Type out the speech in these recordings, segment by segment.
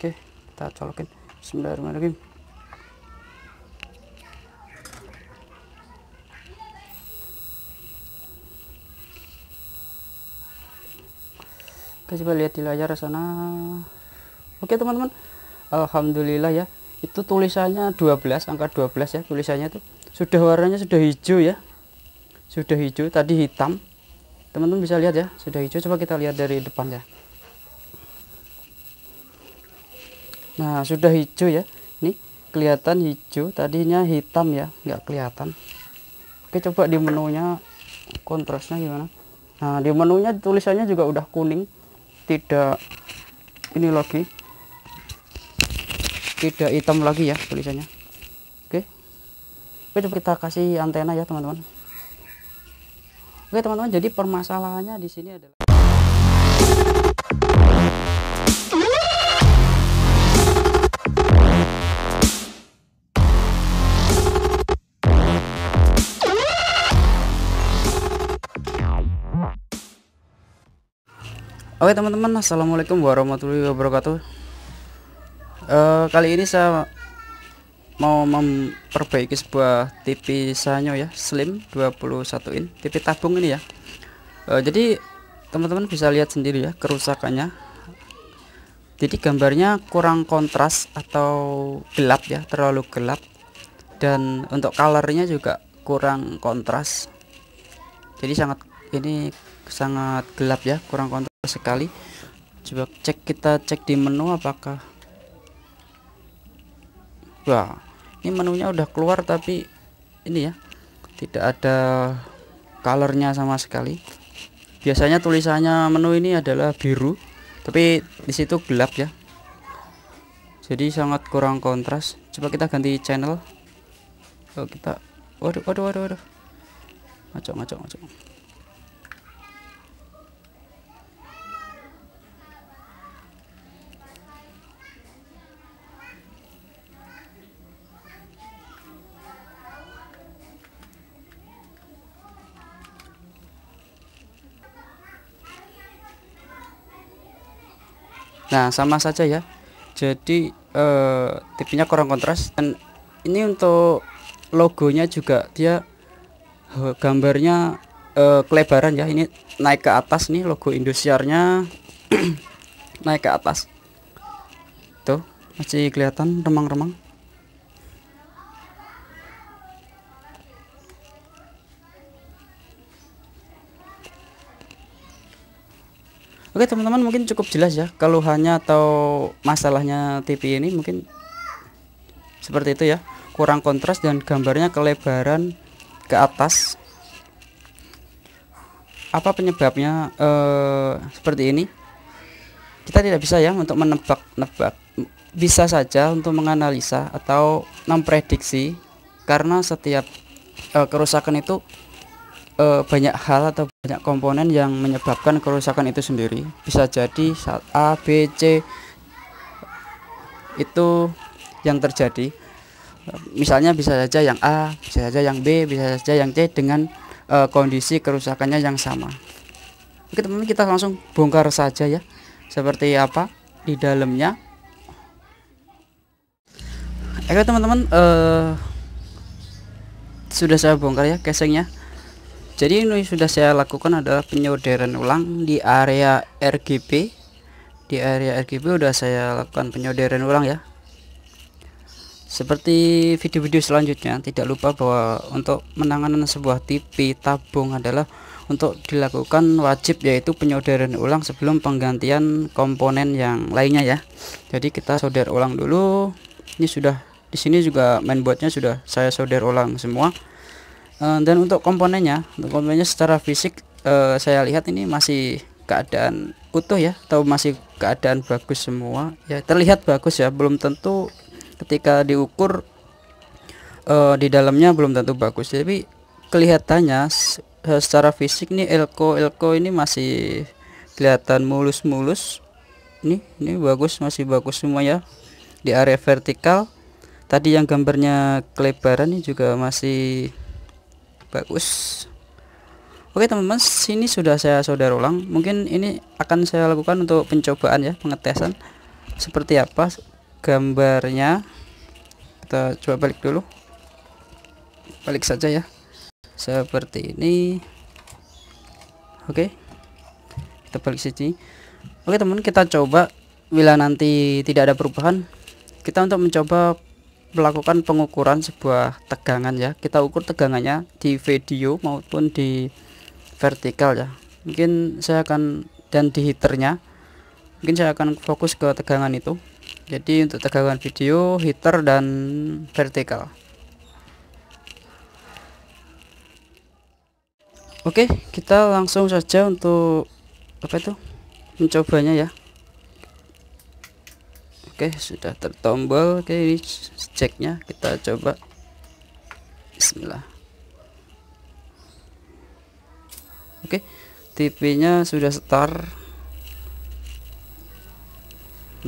oke kita colokin Bismillahirrahmanirrahim oke coba lihat di layar sana oke teman-teman Alhamdulillah ya itu tulisannya 12 angka 12 ya tulisannya itu. sudah warnanya sudah hijau ya sudah hijau tadi hitam teman-teman bisa lihat ya sudah hijau coba kita lihat dari depan ya Nah, sudah hijau ya. Nih, kelihatan hijau. Tadinya hitam ya, nggak kelihatan. Oke, coba di menunya kontrasnya gimana. Nah, di menunya tulisannya juga udah kuning. Tidak ini lagi. Tidak hitam lagi ya tulisannya. Oke. Oke, coba kita kasih antena ya, teman-teman. Oke, teman-teman, jadi permasalahannya di sini adalah Oke teman-teman Assalamualaikum warahmatullahi wabarakatuh e, Kali ini saya Mau memperbaiki sebuah TV Sanyo ya Slim 21 in TV tabung ini ya e, Jadi teman-teman bisa lihat sendiri ya Kerusakannya Jadi gambarnya kurang kontras Atau gelap ya Terlalu gelap Dan untuk colornya juga kurang kontras Jadi sangat ini sangat gelap ya kurang kontras sekali coba cek kita cek di menu apakah wah ini menunya udah keluar tapi ini ya tidak ada colornya sama sekali biasanya tulisannya menu ini adalah biru tapi disitu gelap ya jadi sangat kurang kontras coba kita ganti channel oh, kita waduh waduh waduh waduh ngaco ngaco ngaco nah sama saja ya jadi eh, tipenya kurang kontras dan ini untuk logonya juga dia eh, gambarnya eh, kelebaran ya ini naik ke atas nih logo nya naik ke atas tuh masih kelihatan remang-remang Oke teman-teman mungkin cukup jelas ya keluhannya atau masalahnya TV ini mungkin seperti itu ya kurang kontras dan gambarnya kelebaran ke atas apa penyebabnya eh, seperti ini kita tidak bisa ya untuk menebak-nebak bisa saja untuk menganalisa atau memprediksi karena setiap eh, kerusakan itu uh, banyak hal atau banyak komponen yang menyebabkan kerusakan itu sendiri bisa jadi saat A, B, C itu yang terjadi misalnya bisa saja yang A bisa saja yang B bisa saja yang C dengan uh, kondisi kerusakannya yang sama oke teman-teman kita langsung bongkar saja ya seperti apa di dalamnya oke teman-teman uh, sudah saya bongkar ya casingnya jadi ini sudah saya lakukan adalah penyodaran ulang di area RGB di area RGB sudah saya lakukan penyodaran ulang ya seperti video-video selanjutnya tidak lupa bahwa untuk menanganan sebuah TV tabung adalah untuk dilakukan wajib yaitu penyodaran ulang sebelum penggantian komponen yang lainnya ya jadi kita solder ulang dulu ini sudah di sini juga mainboardnya sudah saya solder ulang semua Eh, dan untuk komponennya untuk komponennya secara fisik uh, saya lihat ini masih keadaan utuh ya atau masih keadaan bagus semua ya terlihat bagus ya belum tentu ketika diukur uh, di dalamnya belum tentu bagus Jadi kelihatannya secara fisik nih elko elko ini masih kelihatan mulus-mulus nih ini bagus masih bagus semua ya di area vertikal tadi yang gambarnya kelebaran ini juga masih bagus Oke teman-teman sini sudah saya solder ulang mungkin ini akan saya lakukan untuk pencobaan ya pengetesan seperti apa gambarnya kita coba balik dulu balik saja ya seperti ini Oke kita balik sini Oke teman kita coba bila nanti tidak ada perubahan kita untuk mencoba melakukan pengukuran sebuah tegangan ya kita ukur tegangannya di video maupun di vertikal ya mungkin saya akan dan di heaternya mungkin saya akan fokus ke tegangan itu jadi untuk tegangan video heater dan vertikal oke kita langsung saja untuk apa itu mencobanya ya Oke sudah tertombol Oke ini ceknya kita coba Bismillah Oke TV nya sudah start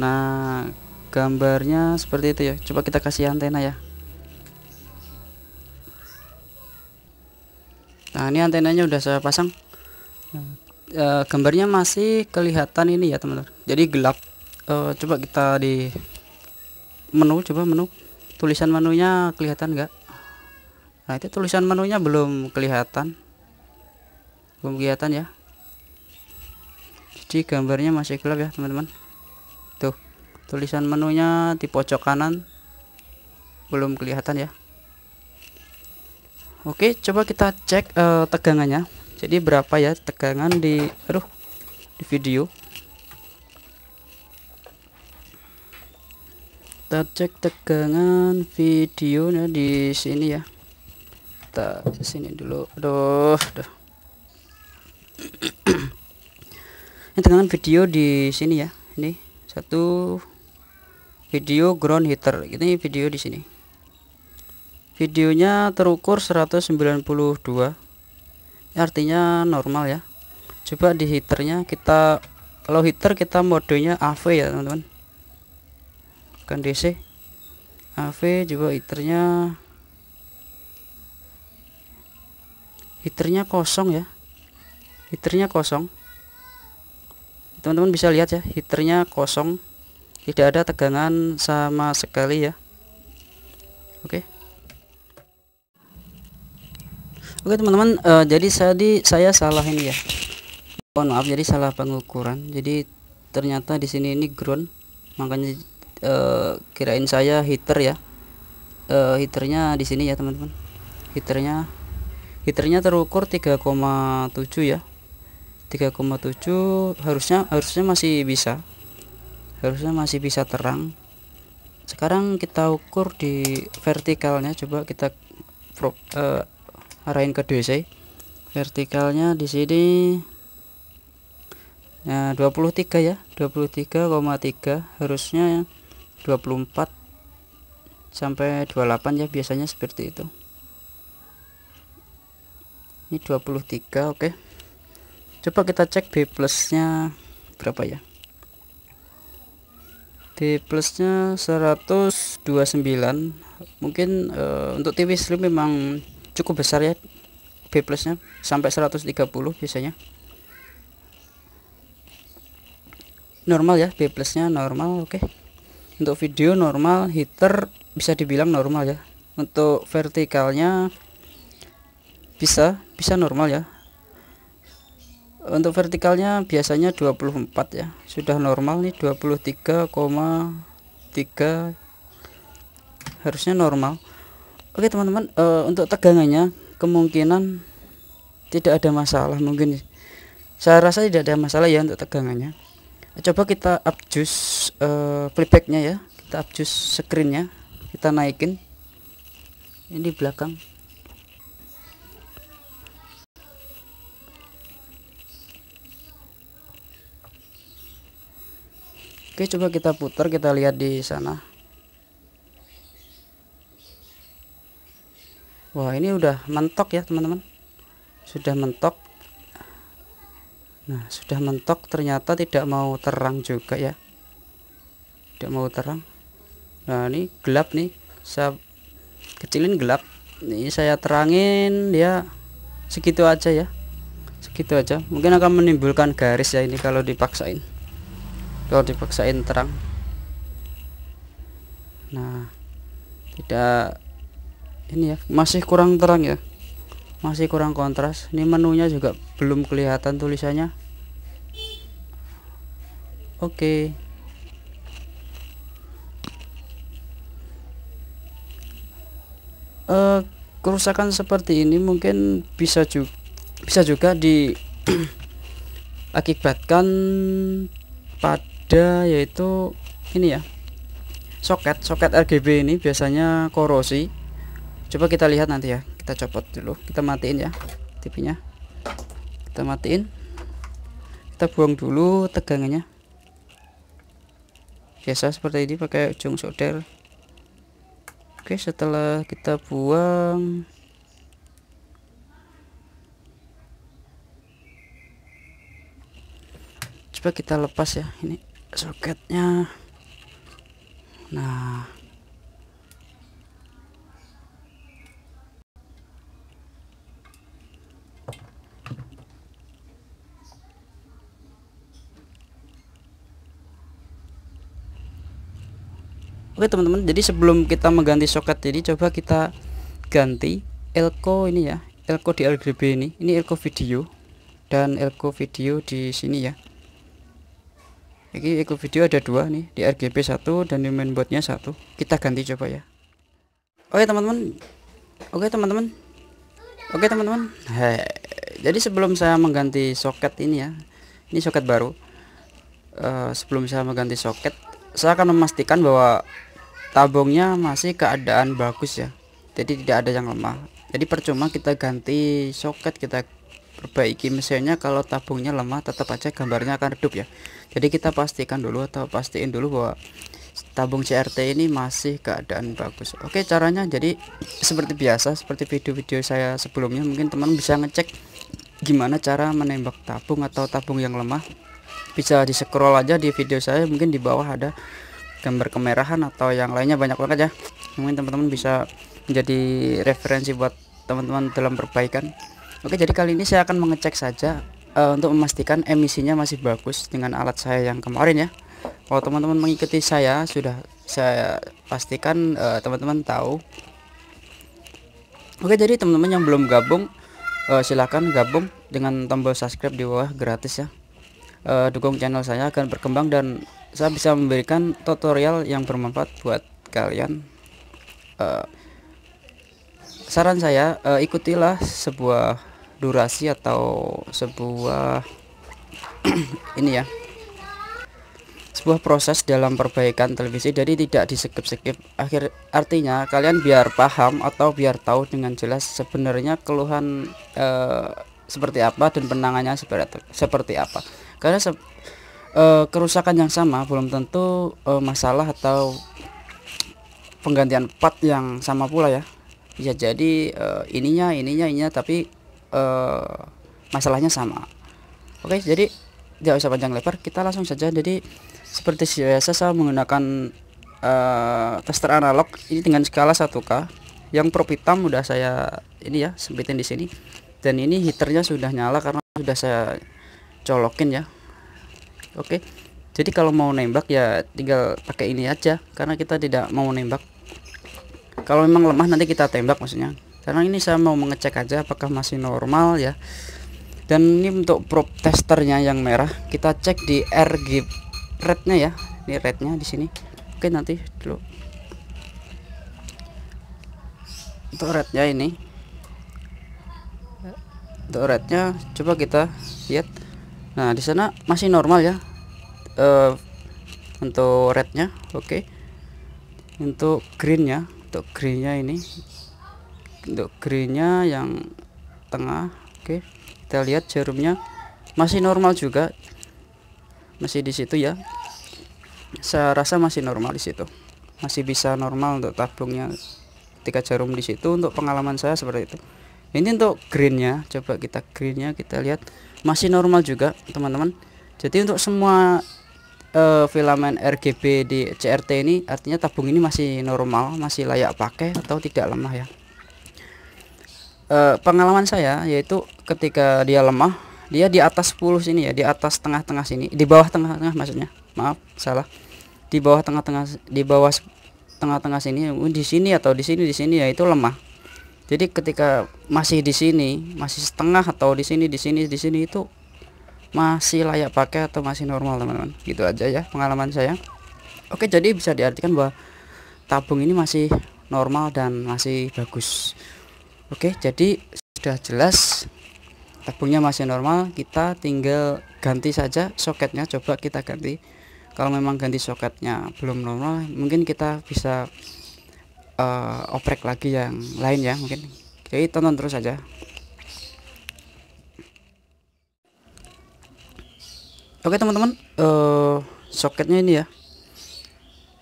Nah gambarnya seperti itu ya coba kita kasih antena ya Nah ini antenanya udah saya pasang e, Gambarnya masih kelihatan ini ya teman-teman Jadi gelap uh, coba kita di menu coba menu tulisan menunya kelihatan enggak nah itu tulisan menunya belum kelihatan belum kelihatan ya jadi gambarnya masih gelap ya teman-teman tuh tulisan menunya di pojok kanan belum kelihatan ya Oke coba kita cek uh, tegangannya jadi berapa ya tegangan di aduh di video kita cek tegangan videonya di sini ya kita sini dulu aduh, aduh. ini tegangan video di sini ya ini satu video ground heater ini video di sini videonya terukur 192 artinya normal ya coba di heaternya kita kalau heater kita modenya AV ya teman-teman menggunakan DC AV juga heaternya hiternya kosong ya hiternya kosong teman-teman bisa lihat ya hiternya kosong tidak ada tegangan sama sekali ya oke okay. oke okay, teman-teman uh, jadi di saya salah ini ya oh maaf jadi salah pengukuran jadi ternyata di sini ini ground makanya Eh, kirain saya heater ya E, heaternya di sini ya teman-teman heaternya heaternya terukur 3,7 ya 3,7 harusnya harusnya masih bisa harusnya masih bisa terang sekarang kita ukur di vertikalnya coba kita pro, uh, arahin ke DC vertikalnya di sini nah 23 ya 23,3 harusnya ya 24 sampai 28 ya biasanya seperti itu ini 23 oke okay. coba kita cek B plusnya berapa ya B plusnya 129 mungkin uh, untuk TV slim memang cukup besar ya B plusnya sampai 130 biasanya normal ya B plusnya normal oke okay untuk video normal heater bisa dibilang normal ya untuk vertikalnya bisa bisa normal ya untuk vertikalnya biasanya 24 ya sudah normal nih 23,3 harusnya normal oke teman-teman e, untuk tegangannya kemungkinan tidak ada masalah mungkin saya rasa tidak ada masalah ya untuk tegangannya coba kita adjust uh, eh, playbacknya ya kita adjust screennya kita naikin ini di belakang Oke coba kita putar kita lihat di sana Wah ini udah mentok ya teman-teman sudah mentok Nah, sudah mentok ternyata tidak mau terang juga ya. Tidak mau terang. Nah, ini gelap nih. Saya kecilin gelap. Ini saya terangin ya segitu aja ya. Segitu aja. Mungkin akan menimbulkan garis ya ini kalau dipaksain. Kalau dipaksain terang. Nah, tidak ini ya, masih kurang terang ya masih kurang kontras ini menunya juga belum kelihatan tulisannya oke okay. uh, eh, kerusakan seperti ini mungkin bisa juga bisa juga diakibatkan pada yaitu ini ya soket soket RGB ini biasanya korosi coba kita lihat nanti ya kita copot dulu kita matiin ya TV nya kita matiin kita buang dulu tegangannya biasa seperti ini pakai ujung solder oke setelah kita buang coba kita lepas ya ini soketnya nah teman-teman jadi sebelum kita mengganti soket jadi coba kita ganti elko ini ya elko di RGB ini ini elko video dan elko video di sini ya ini elko video ada dua nih di RGB satu dan di mainboardnya satu kita ganti coba ya oke teman-teman oke teman-teman oke teman-teman jadi sebelum saya mengganti soket ini ya ini soket baru uh, sebelum saya mengganti soket saya akan memastikan bahwa tabungnya masih keadaan bagus ya jadi tidak ada yang lemah jadi percuma kita ganti soket kita perbaiki mesinnya kalau tabungnya lemah tetap aja gambarnya akan redup ya jadi kita pastikan dulu atau pastiin dulu bahwa tabung CRT ini masih keadaan bagus oke caranya jadi seperti biasa seperti video-video saya sebelumnya mungkin teman bisa ngecek gimana cara menembak tabung atau tabung yang lemah bisa di scroll aja di video saya mungkin di bawah ada gambar kemerahan atau yang lainnya banyak banget ya mungkin teman-teman bisa menjadi referensi buat teman-teman dalam perbaikan oke jadi kali ini saya akan mengecek saja uh, untuk memastikan emisinya masih bagus dengan alat saya yang kemarin ya kalau teman-teman mengikuti saya sudah saya pastikan eh, teman-teman uh, tahu oke jadi teman-teman yang belum gabung uh, eh, silahkan gabung dengan tombol subscribe di bawah gratis ya uh, dukung channel saya akan berkembang dan saya bisa memberikan tutorial yang bermanfaat buat kalian uh, saran saya uh, ikutilah sebuah durasi atau sebuah ini ya sebuah proses dalam perbaikan televisi jadi tidak di skip skip akhir artinya kalian biar paham atau biar tahu dengan jelas sebenarnya keluhan uh, seperti apa dan penangannya seperti seperti apa karena se uh, kerusakan yang sama belum tentu uh, masalah atau penggantian part yang sama pula ya bisa jadi uh, ininya ininya ininya tapi uh, masalahnya sama oke jadi tidak usah panjang lebar kita langsung saja jadi seperti biasa saya menggunakan uh, tester analog ini dengan skala 1K yang prop hitam udah saya ini ya sempitin di sini dan ini heaternya sudah nyala karena sudah saya colokin ya oke okay? jadi kalau mau nembak ya tinggal pakai ini aja karena kita tidak mau nembak kalau memang lemah nanti kita tembak maksudnya karena ini saya mau mengecek aja apakah masih normal ya dan ini untuk probe testernya yang merah kita cek di RG rednya ya ini rednya di sini oke nanti dulu untuk rednya ini untuk rednya coba kita lihat Nah, di sana masih normal ya. Uh, untuk rednya, oke. Okay. Untuk greennya, untuk greennya ini, untuk greennya yang tengah, oke. Okay. Kita lihat jarumnya masih normal juga, masih di situ ya. Saya rasa masih normal di situ, masih bisa normal untuk tabungnya. Ketika jarum di situ, untuk pengalaman saya seperti itu ini untuk greennya coba kita greennya kita lihat masih normal juga teman-teman jadi untuk semua uh, filamen RGB di CRT ini artinya tabung ini masih normal masih layak pakai atau tidak lemah ya uh, pengalaman saya yaitu ketika dia lemah dia di atas 10 sini ya di atas tengah-tengah sini di bawah tengah-tengah maksudnya maaf salah di bawah tengah-tengah di bawah tengah-tengah sini di sini atau di sini di sini ya itu lemah jadi ketika masih di sini masih setengah atau di sini di sini di sini itu masih layak pakai atau masih normal teman-teman gitu aja ya pengalaman saya oke jadi bisa diartikan bahwa tabung ini masih normal dan masih bagus oke jadi sudah jelas tabungnya masih normal kita tinggal ganti saja soketnya coba kita ganti kalau memang ganti soketnya belum normal mungkin kita bisa uh, oprek lagi yang lain ya mungkin jadi tonton terus aja oke teman-teman uh, soketnya ini ya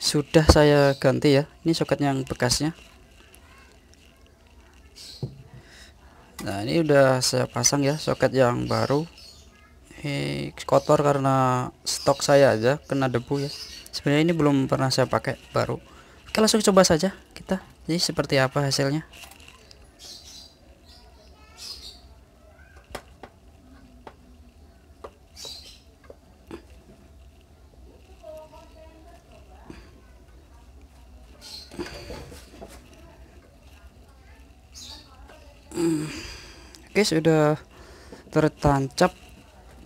sudah saya ganti ya ini soket yang bekasnya nah ini udah saya pasang ya soket yang baru ini kotor karena stok saya aja kena debu ya sebenarnya ini belum pernah saya pakai baru kita langsung coba saja kita. Jadi seperti apa hasilnya? Hmm. Oke okay, sudah tertancap.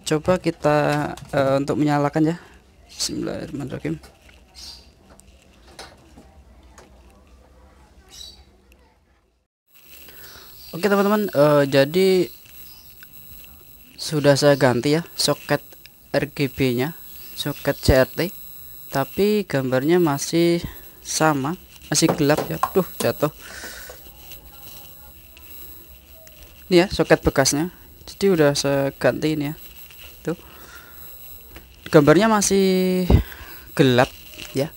Coba kita uh, untuk menyalakan ya. Bismillahirrahmanirrahim. Oke teman-teman uh, jadi sudah saya ganti ya soket RGB nya soket CRT tapi gambarnya masih sama masih gelap ya tuh jatuh ini ya soket bekasnya jadi udah saya ganti ini ya tuh gambarnya masih gelap ya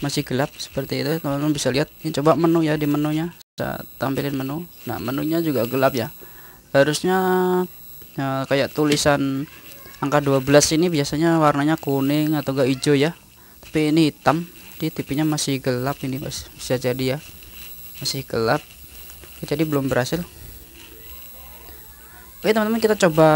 masih gelap seperti itu teman-teman bisa lihat ini coba menu ya di menunya saya tampilin menu. Nah, menunya juga gelap ya. Harusnya ya, kayak tulisan angka 12 ini biasanya warnanya kuning atau enggak hijau ya. Tapi ini hitam. Di tipinya masih gelap ini, Bos. Bisa jadi ya. Masih gelap. Jadi belum berhasil. Oke, teman-teman kita coba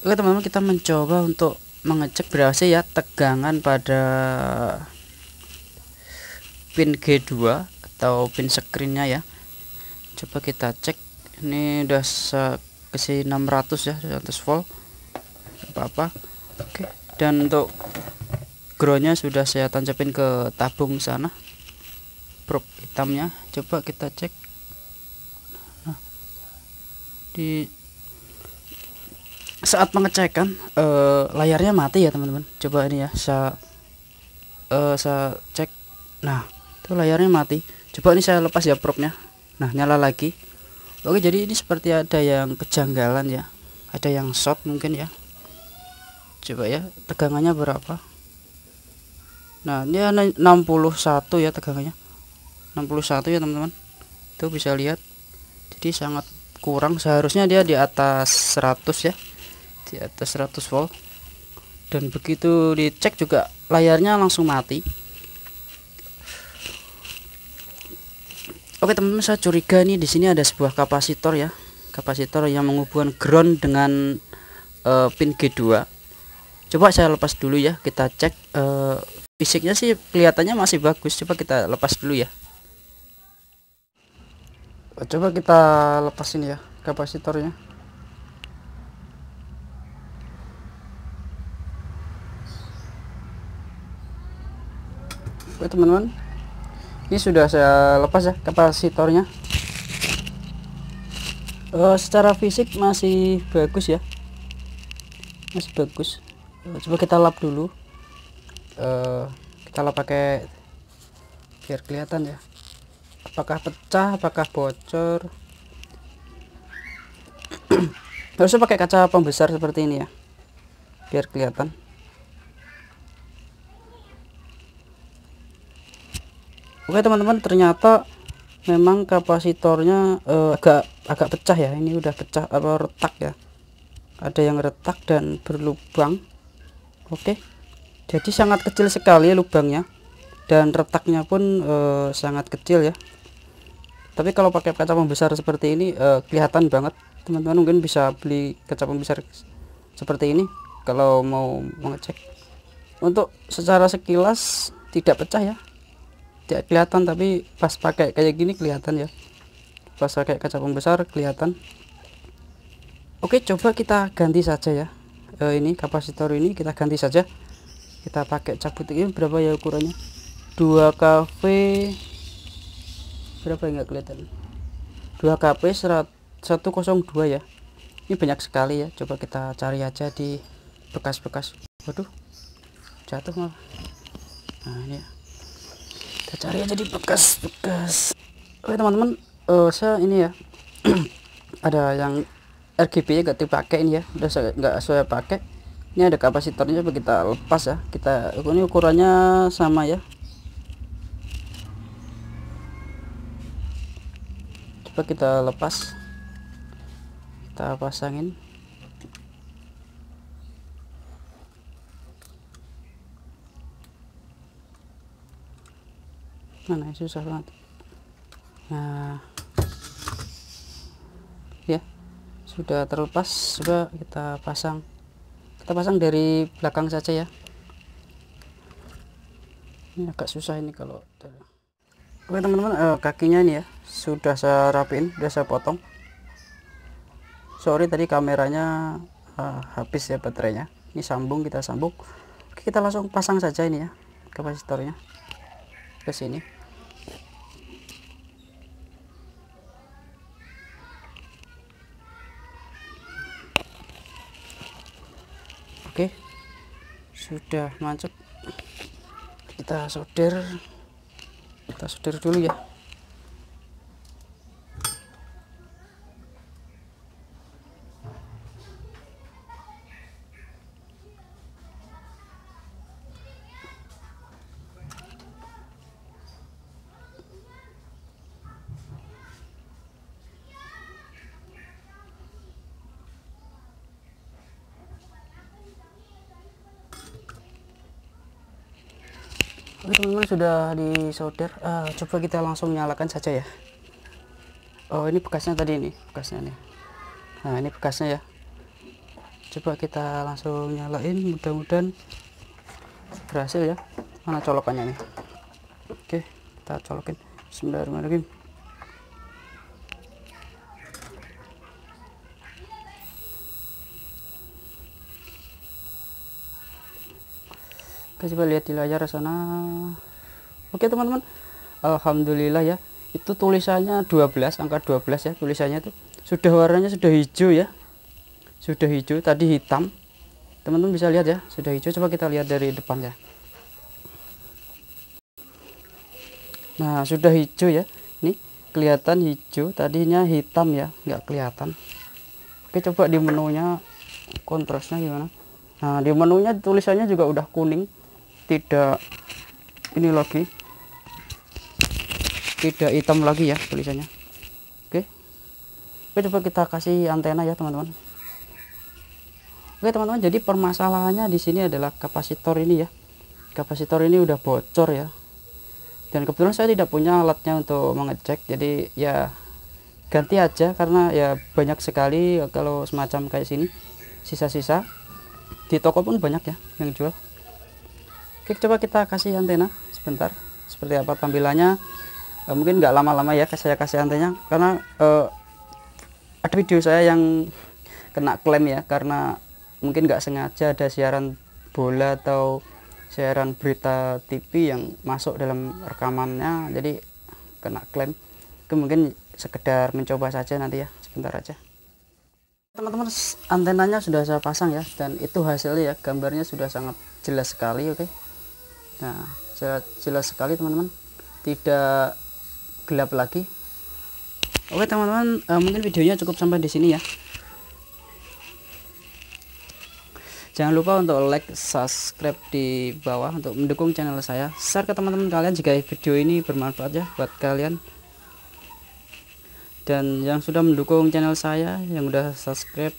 Oke, teman-teman kita mencoba untuk mengecek berhasil ya tegangan pada pin G2 atau pin screennya ya coba kita cek ini udah kasih 600 ya 100 volt apa-apa oke dan untuk groundnya sudah saya tancapin ke tabung sana probe hitamnya coba kita cek nah, di saat pengecekan uh, eh, layarnya mati ya teman-teman coba ini ya saya uh, eh, saya cek nah tuh layarnya mati coba ini saya lepas ya propnya nah nyala lagi oke jadi ini seperti ada yang kejanggalan ya ada yang short mungkin ya coba ya tegangannya berapa nah ini 61 ya, ya tegangannya 61 ya teman-teman itu bisa lihat jadi sangat kurang seharusnya dia di atas 100 ya di atas 100 volt dan begitu dicek juga layarnya langsung mati Oke teman-teman saya curiga nih di sini ada sebuah kapasitor ya kapasitor yang menghubungkan ground dengan uh, pin G2 coba saya lepas dulu ya kita cek uh, fisiknya sih kelihatannya masih bagus coba kita lepas dulu ya coba kita lepasin ya kapasitornya Oke teman-teman ini sudah saya lepas ya kapasitornya uh, secara fisik masih bagus ya masih bagus uh, coba kita lap dulu uh, kita lap pakai biar kelihatan ya apakah pecah apakah bocor harusnya pakai kaca pembesar seperti ini ya biar kelihatan Oke teman-teman ternyata memang kapasitornya uh, agak agak pecah ya ini udah pecah apa retak ya ada yang retak dan berlubang oke jadi sangat kecil sekali lubangnya dan retaknya pun uh, sangat kecil ya tapi kalau pakai kaca pembesar seperti ini uh, kelihatan banget teman-teman mungkin bisa beli kaca pembesar seperti ini kalau mau mengecek untuk secara sekilas tidak pecah ya tidak ya, kelihatan tapi pas pakai kayak gini kelihatan ya pas pakai kaca pembesar kelihatan oke coba kita ganti saja ya e, ini kapasitor ini kita ganti saja kita pakai cabut ini berapa ya ukurannya 2 kV berapa enggak ya, kelihatan 2 kV 102 ya ini banyak sekali ya coba kita cari aja di bekas-bekas waduh jatuh malah nah ini ya kita cari aja di bekas bekas oke teman-teman uh, saya ini ya ada yang RGB nya gak dipakai ini ya udah saya nggak saya pakai ini ada kapasitornya coba kita lepas ya kita ini ukurannya sama ya coba kita lepas kita pasangin mana ya? susah banget nah ya sudah terlepas coba kita pasang kita pasang dari belakang saja ya ini agak susah ini kalau oke teman-teman eh, kakinya ini ya sudah saya rapiin sudah saya potong sorry tadi kameranya eh, habis ya baterainya ini sambung kita sambung oke, kita langsung pasang saja ini ya kapasitornya ke sini sudah mancep kita solder kita solder dulu ya sudah disolder uh, eh, coba kita langsung nyalakan saja ya oh ini bekasnya tadi ini bekasnya nih nah ini bekasnya ya coba kita langsung nyalain mudah-mudahan berhasil ya mana colokannya nih oke kita colokin bismillahirrahmanirrahim Oke, coba lihat di layar sana oke teman-teman Alhamdulillah ya itu tulisannya 12 angka 12 ya tulisannya itu. sudah warnanya sudah hijau ya sudah hijau tadi hitam teman-teman bisa lihat ya sudah hijau coba kita lihat dari depan ya nah sudah hijau ya ini kelihatan hijau tadinya hitam ya nggak kelihatan oke coba di menunya kontrasnya gimana nah di menunya tulisannya juga udah kuning tidak ini lagi tidak hitam lagi ya tulisannya oke oke coba kita kasih antena ya teman-teman oke teman-teman jadi permasalahannya di sini adalah kapasitor ini ya kapasitor ini udah bocor ya dan kebetulan saya tidak punya alatnya untuk mengecek jadi ya ganti aja karena ya banyak sekali kalau semacam kayak sini sisa-sisa di toko pun banyak ya yang jual oke coba kita kasih antena sebentar seperti apa tampilannya e, mungkin nggak lama-lama ya saya kasih antenya karena e, ada video saya yang kena klaim ya karena mungkin nggak sengaja ada siaran bola atau siaran berita TV yang masuk dalam rekamannya jadi kena klaim itu mungkin sekedar mencoba saja nanti ya sebentar aja teman-teman antenanya sudah saya pasang ya dan itu hasilnya ya gambarnya sudah sangat jelas sekali oke okay? nah jelas, sekali teman-teman tidak gelap lagi oke teman-teman uh, mungkin videonya cukup sampai di sini ya jangan lupa untuk like subscribe di bawah untuk mendukung channel saya share ke teman-teman kalian jika video ini bermanfaat ya buat kalian dan yang sudah mendukung channel saya yang udah subscribe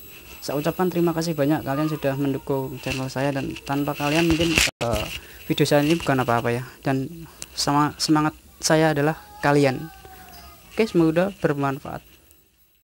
saya ucapkan terima kasih banyak kalian sudah mendukung channel saya dan tanpa kalian mungkin uh, video saya ini bukan apa-apa ya dan sama semangat saya adalah kalian oke semoga bermanfaat